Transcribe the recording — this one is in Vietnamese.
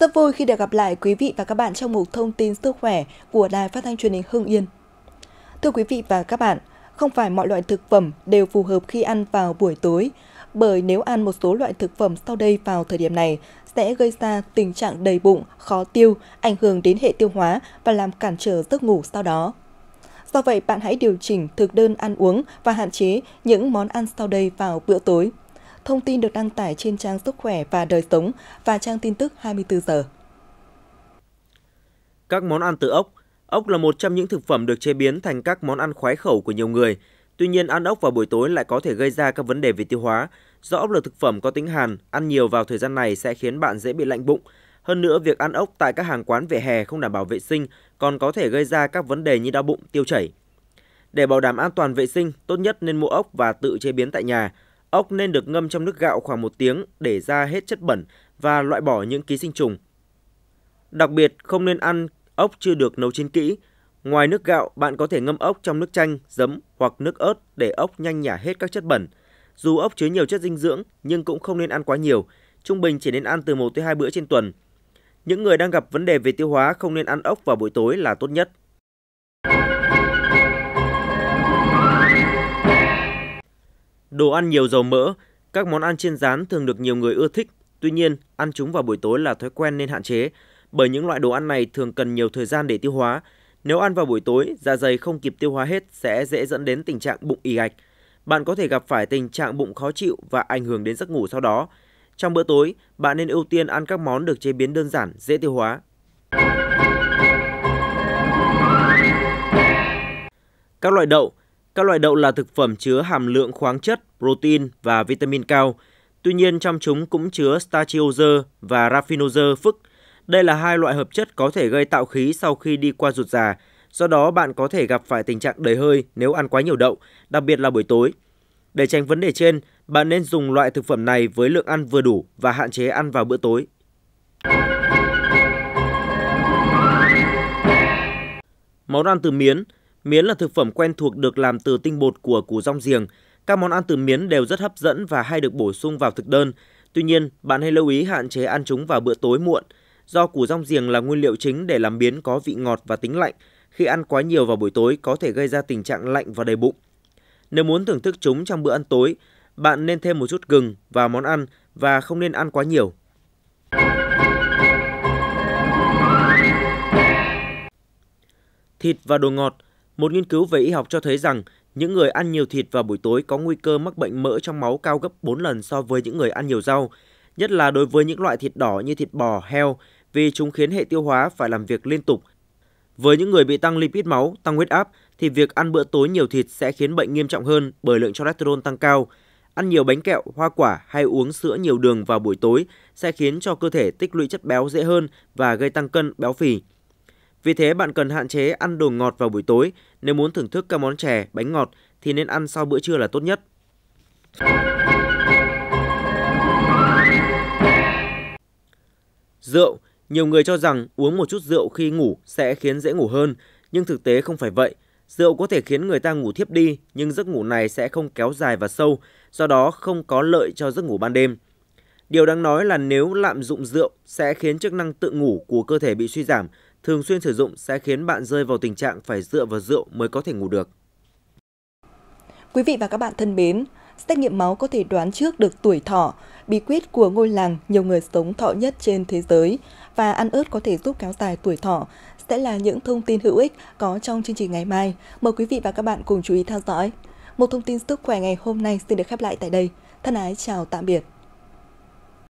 Rất vui khi được gặp lại quý vị và các bạn trong mục thông tin sức khỏe của Đài Phát thanh Truyền hình Hưng Yên. Thưa quý vị và các bạn, không phải mọi loại thực phẩm đều phù hợp khi ăn vào buổi tối, bởi nếu ăn một số loại thực phẩm sau đây vào thời điểm này sẽ gây ra tình trạng đầy bụng, khó tiêu, ảnh hưởng đến hệ tiêu hóa và làm cản trở giấc ngủ sau đó. Do vậy, bạn hãy điều chỉnh thực đơn ăn uống và hạn chế những món ăn sau đây vào bữa tối. Thông tin được đăng tải trên trang Sức khỏe và Đời sống và trang tin tức 24 giờ. Các món ăn từ ốc Ốc là một trong những thực phẩm được chế biến thành các món ăn khoái khẩu của nhiều người. Tuy nhiên, ăn ốc vào buổi tối lại có thể gây ra các vấn đề về tiêu hóa. Do ốc là thực phẩm có tính hàn, ăn nhiều vào thời gian này sẽ khiến bạn dễ bị lạnh bụng. Hơn nữa, việc ăn ốc tại các hàng quán vỉa hè không đảm bảo vệ sinh còn có thể gây ra các vấn đề như đau bụng, tiêu chảy. Để bảo đảm an toàn vệ sinh, tốt nhất nên mua ốc và tự chế biến tại nhà. Ốc nên được ngâm trong nước gạo khoảng 1 tiếng để ra hết chất bẩn và loại bỏ những ký sinh trùng. Đặc biệt không nên ăn ốc chưa được nấu chín kỹ. Ngoài nước gạo, bạn có thể ngâm ốc trong nước chanh, giấm hoặc nước ớt để ốc nhanh nhả hết các chất bẩn. Dù ốc chứa nhiều chất dinh dưỡng nhưng cũng không nên ăn quá nhiều, trung bình chỉ nên ăn từ 1 tới 2 bữa trên tuần. Những người đang gặp vấn đề về tiêu hóa không nên ăn ốc vào buổi tối là tốt nhất. Đồ ăn nhiều dầu mỡ, các món ăn chiên rán thường được nhiều người ưa thích, tuy nhiên ăn chúng vào buổi tối là thói quen nên hạn chế, bởi những loại đồ ăn này thường cần nhiều thời gian để tiêu hóa. Nếu ăn vào buổi tối, dạ dày không kịp tiêu hóa hết sẽ dễ dẫn đến tình trạng bụng ì ạch. Bạn có thể gặp phải tình trạng bụng khó chịu và ảnh hưởng đến giấc ngủ sau đó. Trong bữa tối, bạn nên ưu tiên ăn các món được chế biến đơn giản, dễ tiêu hóa. Các loại đậu, các loại đậu là thực phẩm chứa hàm lượng khoáng chất, protein và vitamin cao. Tuy nhiên trong chúng cũng chứa stachyose và raffinose phức. Đây là hai loại hợp chất có thể gây tạo khí sau khi đi qua ruột già. Do đó bạn có thể gặp phải tình trạng đầy hơi nếu ăn quá nhiều đậu, đặc biệt là buổi tối. Để tránh vấn đề trên, bạn nên dùng loại thực phẩm này với lượng ăn vừa đủ và hạn chế ăn vào bữa tối. Món ăn từ miến Miến là thực phẩm quen thuộc được làm từ tinh bột của củ rong giềng. Các món ăn từ miến đều rất hấp dẫn và hay được bổ sung vào thực đơn. Tuy nhiên, bạn hãy lưu ý hạn chế ăn chúng vào bữa tối muộn. Do củ rong giềng là nguyên liệu chính để làm miến có vị ngọt và tính lạnh, khi ăn quá nhiều vào buổi tối có thể gây ra tình trạng lạnh và đầy bụng. Nếu muốn thưởng thức chúng trong bữa ăn tối, bạn nên thêm một chút gừng vào món ăn và không nên ăn quá nhiều. Thịt và đồ ngọt – một nghiên cứu về y học cho thấy rằng những người ăn nhiều thịt vào buổi tối có nguy cơ mắc bệnh mỡ trong máu cao gấp 4 lần so với những người ăn nhiều rau, nhất là đối với những loại thịt đỏ như thịt bò, heo, vì chúng khiến hệ tiêu hóa phải làm việc liên tục. Với những người bị tăng lipid máu, tăng huyết áp, thì việc ăn bữa tối nhiều thịt sẽ khiến bệnh nghiêm trọng hơn bởi lượng cholesterol tăng cao. Ăn nhiều bánh kẹo, hoa quả hay uống sữa nhiều đường vào buổi tối sẽ khiến cho cơ thể tích lũy chất béo dễ hơn và gây tăng cân béo phì. Vì thế bạn cần hạn chế ăn đồ ngọt vào buổi tối, nếu muốn thưởng thức các món chè, bánh ngọt thì nên ăn sau bữa trưa là tốt nhất. Rượu, nhiều người cho rằng uống một chút rượu khi ngủ sẽ khiến dễ ngủ hơn, nhưng thực tế không phải vậy. Rượu có thể khiến người ta ngủ thiếp đi, nhưng giấc ngủ này sẽ không kéo dài và sâu, do đó không có lợi cho giấc ngủ ban đêm. Điều đáng nói là nếu lạm dụng rượu sẽ khiến chức năng tự ngủ của cơ thể bị suy giảm, thường xuyên sử dụng sẽ khiến bạn rơi vào tình trạng phải dựa vào rượu mới có thể ngủ được. Quý vị và các bạn thân mến, xét nghiệm máu có thể đoán trước được tuổi thọ, bí quyết của ngôi làng nhiều người sống thọ nhất trên thế giới và ăn ớt có thể giúp kéo dài tuổi thọ sẽ là những thông tin hữu ích có trong chương trình ngày mai. Mời quý vị và các bạn cùng chú ý theo dõi. Một thông tin sức khỏe ngày hôm nay xin được khép lại tại đây. Thân ái chào tạm biệt.